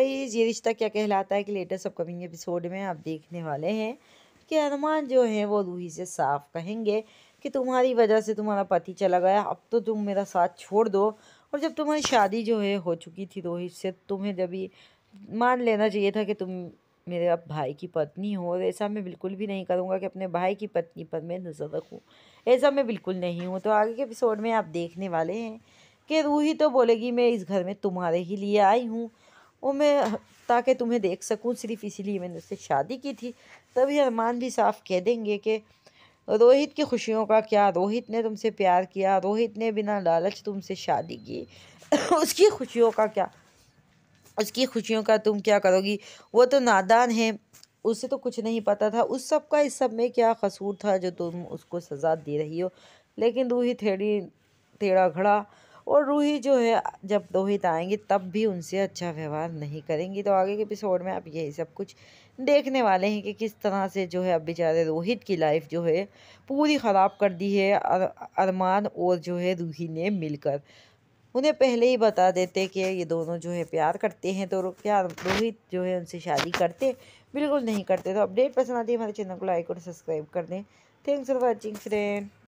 ये रिश्ता क्या कहलाता है कि लेटेस्ट अपकमिंग एपिसोड में आप देखने वाले हैं कि अरमान जो है वो रूही से साफ कहेंगे कि तुम्हारी वजह से तुम्हारा पति चला गया अब तो तुम मेरा साथ छोड़ दो और जब तुम्हारी शादी जो है हो चुकी थी रोहित से तुम्हें जब ही मान लेना चाहिए था कि तुम मेरे अब भाई की पत्नी हो और ऐसा मैं बिल्कुल भी नहीं करूँगा कि अपने भाई की पत्नी पर मैं नज़र रखूँ ऐसा मैं बिल्कुल नहीं हूँ तो आगे के एपिसोड में आप देखने वाले हैं कि रूही तो बोलेगी मैं इस घर में तुम्हारे ही लिए आई हूँ वो मैं ताकि तुम्हें देख सकूँ सिर्फ इसीलिए मैंने उससे शादी की थी तभी अरमान भी साफ कह देंगे कि रोहित की खुशियों का क्या रोहित ने तुमसे प्यार किया रोहित ने बिना लालच तुमसे शादी की उसकी खुशियों का क्या उसकी खुशियों का तुम क्या करोगी वो तो नादान है उसे तो कुछ नहीं पता था उस सब का इस सब में क्या कसूर था जो तुम उसको सज़ा दे रही हो लेकिन रूही थेड़ी टेढ़ा घड़ा और रूही जो है जब दोहित आएंगे तब भी उनसे अच्छा व्यवहार नहीं करेंगी तो आगे के एपिसोड में आप यही सब कुछ देखने वाले हैं कि किस तरह से जो है अब बेचारे रोहित की लाइफ जो है पूरी ख़राब कर दी है अर, अरमान और जो है रूही ने मिलकर उन्हें पहले ही बता देते कि ये दोनों जो है प्यार करते हैं तो प्यार रोहित जो है उनसे शादी करते बिल्कुल नहीं करते तो अपडेट पसंद आती है हमारे चैनल को लाइक और सब्सक्राइब कर दें थैंक्स फॉर वॉचिंग फ्रेंड